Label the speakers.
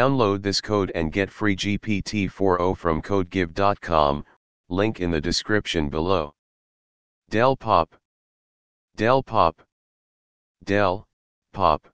Speaker 1: Download this code and get free GPT-40 from codegive.com,
Speaker 2: link in the description below. Dell Pop Dell Pop Dell Pop